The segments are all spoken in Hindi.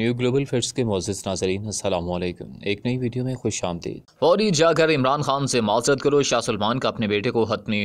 न्यू ग्लोबल फिट्स के मोजिस नाजरीन असलम एक नई वीडियो में खुश आमदीद फौरी जाकर इमरान खान से माजरत करो शाह सलमान का अपने बेटे को हतमी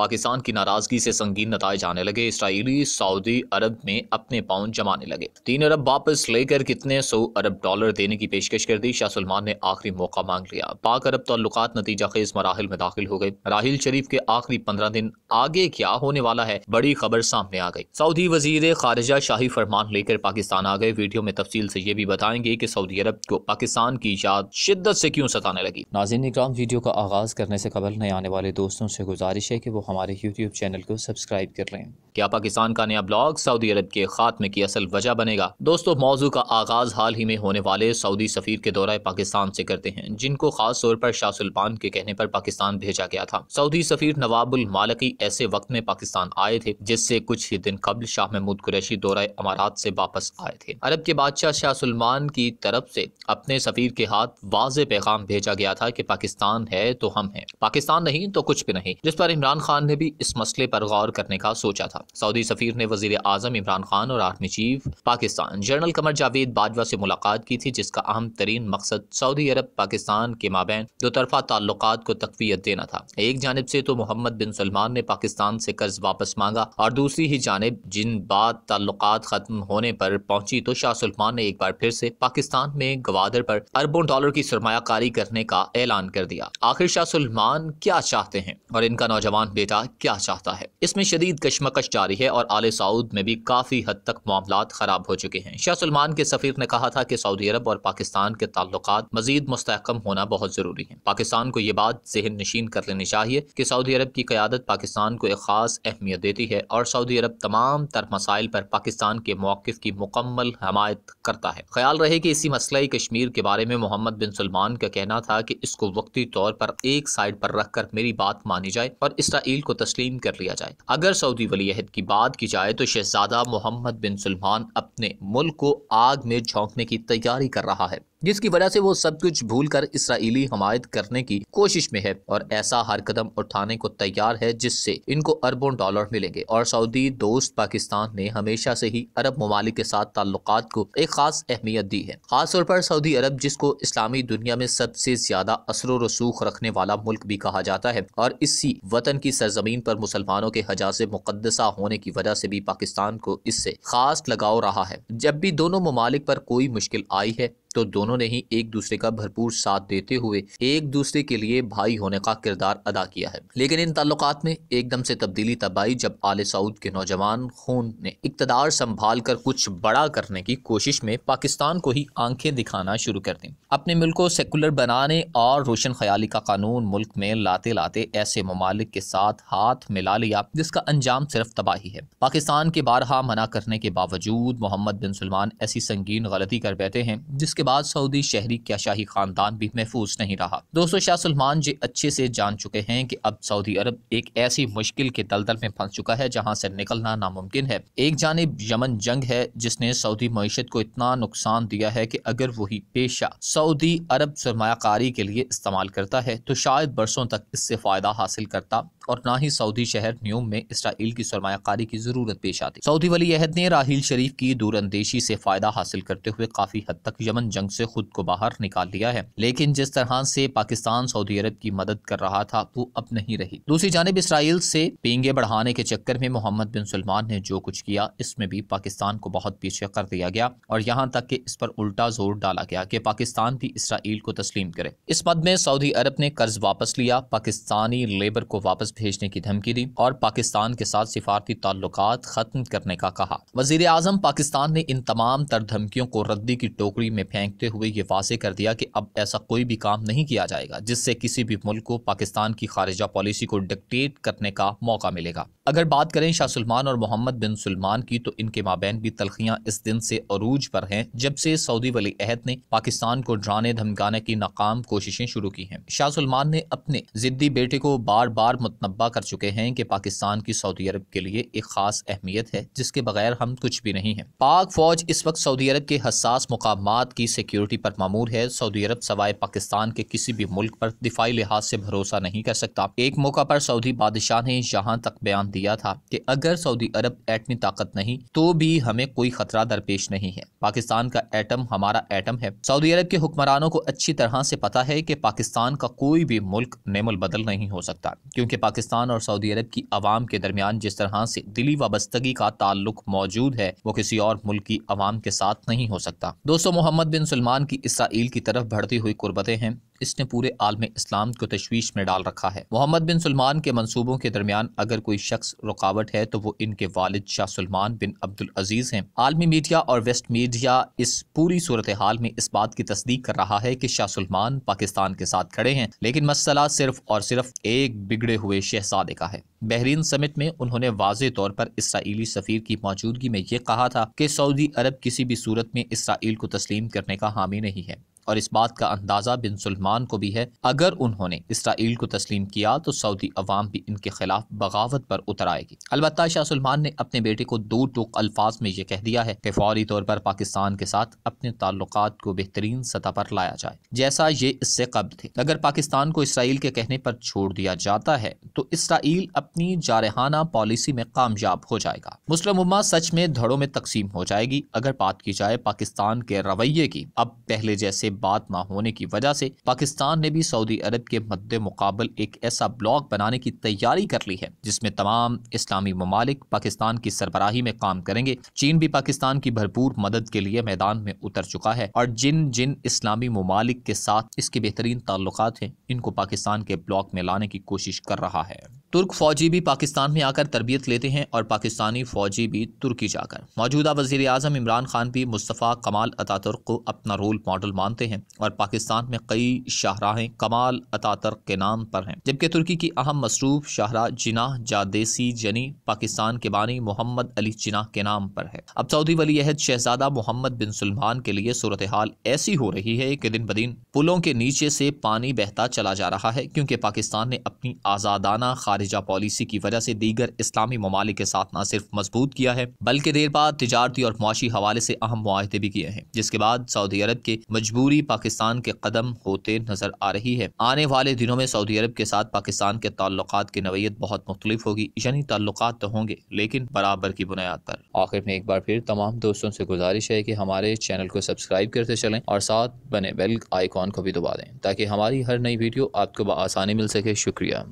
पाकिस्तान की नाराजगी से संगीन नतज आने लगे इसराइली सऊदी अरब में अपने पाउंड जमाने लगे तीन अरब वापस लेकर कितने सौ अरब डॉलर देने की पेशकश कर दी शाह सलमान ने आखिरी मौका मांग लिया पाक अरब तल्लु नतीजा खेज मराहल में दाखिल हो गए राहल शरीफ के आखिरी पंद्रह दिन आगे क्या होने वाला है बड़ी खबर सामने आ गई सऊदी वजीर खारजा शाही फरमान लेकर पाकिस्तान आ गए वीडियो में तफसी तफसील से ये भी बताएंगे कि सऊदी अरब को पाकिस्तान की याद शिद्दत से क्यों सताने लगी नाजिन इक्राम वीडियो का आगाज़ करने से कबल नए आने वाले दोस्तों से गुजारिश है कि वो हमारे यूट्यूब चैनल को सब्सक्राइब कर लें क्या पाकिस्तान का नया ब्लॉग सऊदी अरब के खात्मे की असल वजह बनेगा दोस्तों मौजू का आगाज़ हाल ही में होने वाले सऊदी सफीर के दौरा पाकिस्तान से करते हैं जिनको खास तौर पर शाह सुल्तान के कहने पर पाकिस्तान भेजा गया था सऊदी सफीर नवाबुल मालकी ऐसे वक्त में पाकिस्तान आए थे जिससे कुछ ही दिन कबल शाह महमूद कुरैशी दौरा अमारात से वापस आए थे अरब के बादशाह बादशाह शाह सलमान की तरफ से अपने सफ़ीर के हाथ वाज पैगाम भेजा गया था कि पाकिस्तान है तो हम हैं पाकिस्तान नहीं तो कुछ भी नहीं जिस पर इमरान खान ने भी इस मसले पर गौर करने का सोचा था सऊदी सफ़ीर ने वजीर आजम इमरान खान और army chief Pakistan general Qamar Javed Bajwa से मुलाकात की थी जिसका अहम तरीन मकसद सऊदी अरब पाकिस्तान के माबेन दो तरफा ताल्लुक को तकवीत देना था एक जानब से तो मोहम्मद बिन सलमान ने पाकिस्तान से कर्ज वापस मांगा और दूसरी ही जानब जिन बाद ताल्लुक खत्म होने पर पहुंची तो शाह सलमान ने एक बार फिर से पाकिस्तान में गवादर पर अरबों डॉलर की सरमाकारी करने का ऐलान कर दिया आखिर शाह सलमान क्या चाहते हैं और इनका नौजवान बेटा क्या चाहता है इसमें शदीद कश्मकश जारी है और आले सऊद में भी काफी हद तक मामला खराब हो चुके हैं शाह सलमान के सफीर ने कहा था कि सऊदी अरब और पाकिस्तान के ताल्लुक मजीद मुस्तकम होना बहुत जरूरी है पाकिस्तान को ये बात जहन नशीन कर लेनी चाहिए कि सऊदी अरब की क्यादत पाकिस्तान को एक खास अहमियत देती है और सऊदी अरब तमाम तर मसाइल पर पाकिस्तान के मौकफ़ की मुकम्मल हमायत करता है ख्याल रहे कि इसी मसला कश्मीर के बारे में मोहम्मद बिन सलमान का कहना था कि इसको वक्ती तौर पर एक साइड पर रख कर मेरी बात मानी जाए और इसराइल को तस्लीम कर लिया जाए अगर सऊदी वलीहद की बात की जाए तो शहजादा मोहम्मद बिन सलमान अपने मुल्क को आग में झोंकने की तैयारी कर रहा है जिसकी वजह से वो सब कुछ भूलकर इसराइली हमायत करने की कोशिश में है और ऐसा हर कदम उठाने को तैयार है जिससे इनको अरबों डॉलर मिलेंगे और सऊदी दोस्त पाकिस्तान ने हमेशा से ही अरब ममालिक के साथ ताल्लुक को एक खास अहमियत दी है खासतौर पर सऊदी अरब जिसको इस्लामी दुनिया में सबसे ज्यादा असर रसूख रखने वाला मुल्क भी कहा जाता है और इसी वतन की सरजमीन पर मुसलमानों के हजाज मुकदसा होने की वजह से भी पाकिस्तान को इससे खास लगाव रहा है जब भी दोनों ममालिक पर कोई मुश्किल आई है तो दोनों ने ही एक दूसरे का भरपूर साथ देते हुए एक दूसरे के लिए भाई होने का किरदार अदा किया है लेकिन इन ताल्लुक में एकदम से तब्दीली तब आई जब आले सऊद के नौजवान खून ने इकतदार संभाल कर कुछ बड़ा करने की कोशिश में पाकिस्तान को ही आंखें दिखाना शुरू कर दी अपने मुल्क को सेकुलर बनाने और रोशन ख्याली का कानून मुल्क में लाते लाते ऐसे ममालिक के साथ हाथ मिला लिया जिसका अंजाम सिर्फ तबाही है पाकिस्तान के बारहा मना करने के बावजूद मोहम्मद बिन सलमान ऐसी संगीन गलती कर बैठे हैं जिसके बाद सऊदी शहरी का शाही खानदान भी महफूज नहीं रहा दोस्तों शाह सलमान जी अच्छे से जान चुके हैं कि अब सऊदी अरब एक ऐसी मुश्किल के दलदल में फंस चुका है जहाँ से निकलना नामुमकिन है एक जानब यमन जंग है जिसने सऊदी मीशत को इतना नुकसान दिया है की अगर वही पेशा सऊदी अरब सरमाकारी के लिए इस्तेमाल करता है तो शायद बरसों तक इससे फ़ायदा हासिल करता और ना ही सऊदी शहर न्यूम में इसराइल की सरमाकारी की ज़रूरत पेश आती सऊदी वली अहद ने राहील शरीफ की दूरअंदेशी से फ़ायदा हासिल करते हुए काफ़ी हद तक यमन जंग से खुद को बाहर निकाल लिया है लेकिन जिस तरह से पाकिस्तान सऊदी अरब की मदद कर रहा था वो अब नहीं रही दूसरी जानब इसराइल से पेंगे बढ़ाने के चक्कर में मोहम्मद बिन सलमान ने जो कुछ किया इसमें भी पाकिस्तान को बहुत पीछे कर दिया गया और यहाँ तक कि इस पर उल्टा जोर डाला गया कि पाकिस्तान भी इसराइल को तस्लीम करे इस मद में सऊदी अरब ने कर्ज वापस लिया पाकिस्तानी लेबर को वापस भेजने की धमकी दी और पाकिस्तान के साथ सिफारती ताल्लुक खत्म करने का कहा वजीर आजम पाकिस्तान ने इन तमाम तर धमकियों को रद्दी की टोकरी में फेंकते हुए ये वाजे कर दिया कि अब ऐसा कोई भी काम नहीं किया जाएगा जिससे किसी भी मुल्क को पाकिस्तान की खारजा पॉलिसी को डिक्टेट करने का मौका मिलेगा अगर बात करें शाह सलमान और मोहम्मद बिन सलमान की तो इनके माबेन की तलखियाँ इस दिन से अरूज पर हैं जब से सऊदी वली अहद ने पाकिस्तान को डराने धमकाने की नाकाम कोशिशें शुरू की हैं शाह सलमान ने अपने जिद्दी बेटे को बार बार मुतनबा कर चुके हैं कि पाकिस्तान की सऊदी अरब के लिए एक खास अहमियत है जिसके बगैर हम कुछ भी नहीं है पाक फौज इस वक्त सऊदी अरब के हसास मकाम की सिक्योरिटी पर मामूर है सऊदी अरब सवाए पाकिस्तान के किसी भी मुल्क पर दिफाई लिहाज से भरोसा नहीं कर सकता एक मौका पर सऊदी बादशाह ने यहाँ तक बयान दिया दिया था कि अगर सऊदी अरब एटमी ताकत नहीं तो भी हमें कोई खतरा दरपेश नहीं है पाकिस्तान का एटम हमारा एटम है सऊदी अरब के हुक्मरानों को अच्छी तरह से पता है कि पाकिस्तान का कोई भी मुल्क नेमुल बदल नहीं हो सकता क्योंकि पाकिस्तान और सऊदी अरब की आवाम के दरमियान जिस तरह से दिली वाबस्तगी का ताल्लुक मौजूद है वो किसी और मुल्क की आवाम के साथ नहीं हो सकता दोस्तों मोहम्मद बिन सलमान की इसराइल की तरफ बढ़ती हुई कुर्बतें हैं इसने पूरे आलम इस्लाम को तशवीश में डाल रखा है मोहम्मद बिन सलमान के मनसूबों के दरमियान अगर कोई शख्स रुकावट है तो वो इनके वालिद शाह सलमान बिन अब्दुल अजीज़ हैं आलमी मीडिया और वेस्ट मीडिया इस पूरी सूरत हाल में इस बात की तस्दीक कर रहा है की शाह सलमान पाकिस्तान के साथ खड़े हैं लेकिन मसला सिर्फ और सिर्फ एक बिगड़े हुए शहजादे का है बहरीन समिट में उन्होंने वाज तौर पर इसराइली सफ़ीर की मौजूदगी में ये कहा था कि सऊदी अरब किसी भी सूरत में इसराइल को तस्लीम करने का हामी नहीं है और इस बात का अंदाज़ा बिन सलमान को भी है अगर उन्होंने इसराइल को तस्लीम किया तो सऊदी अवाम भी इनके खिलाफ बगावत पर उतर आएगी अलबत् शाह सलमान ने अपने बेटे को दो टूक अल्फाज में यह कह दिया है कि फौरी तौर पर पाकिस्तान के साथ अपने ताल्लुक को बेहतरीन सतह पर लाया जाए जैसा ये इससे कब थे अगर पाकिस्तान को इसराइल के कहने पर छोड़ दिया जाता है तो इसराइल अपनी जारहाना पॉलिसी में कामयाब हो जाएगा मुस्लिम उम्मा सच में धड़ों में तकसीम हो जाएगी अगर बात की जाए पाकिस्तान के रवैये की अब पहले जैसे बात ना होने की वजह से पाकिस्तान ने भी सऊदी अरब के मद्दे मुकाबल एक ऐसा ब्लॉक बनाने की तैयारी कर ली है जिसमें तमाम इस्लामी ममालिक पाकिस्तान की सरबराही में काम करेंगे चीन भी पाकिस्तान की भरपूर मदद के लिए मैदान में उतर चुका है और जिन जिन इस्लामी ममालिक के साथ इसके बेहतरीन ताल्लुक हैं इनको पाकिस्तान के ब्लॉक में लाने की कोशिश कर रहा है तुर्क फौजी भी पाकिस्तान में आकर तरबियत लेते हैं और पाकिस्तानी फौजी भी तुर्की जाकर मौजूदा वजीर अजम इमरान खान भी मुस्तफ़ा कमाल अतातुर्क को अपना रोल मॉडल मानते हैं और पाकिस्तान में कई शाहराहें कमाल अतातुर्क के नाम पर हैं जबकि तुर्की की अहम मसरूफ शाहरा जिनाह जादेसी जनी पाकिस्तान के बानी मोहम्मद अली जिनाह के नाम पर है अब सऊदी वली अहद शहजादा मोहम्मद बिन सलमान के लिए सूरत हाल ऐसी हो रही है कि दिन ब दिन पुलों के नीचे से पानी बहता चला जा रहा है क्योंकि पाकिस्तान ने अपनी आज़ादाना खारिजा पॉलिसी की वजह से दीगर इस्लामी ममालिक के साथ न सिर्फ मजबूत किया है बल्कि देर बाद तजारती और मुआशी हवाले से अहम माहदे भी किए हैं जिसके बाद सऊदी अरब के मजबूरी पाकिस्तान के कदम होते नजर आ रही है आने वाले दिनों में सऊदी अरब के साथ पाकिस्तान के ताल्लुक की नवीयत बहुत मुख्तलिफ होगी यानी ताल्लुक तो होंगे लेकिन बराबर की बुनियाद पर आखिर में एक बार फिर तमाम दोस्तों से गुजारिश है कि हमारे चैनल को सब्सक्राइब करते चलें और साथ बने बेल आइकॉन को भी दबा दें ताकि हमारी हर नई वीडियो आपको आसानी मिल सके शुक्रिया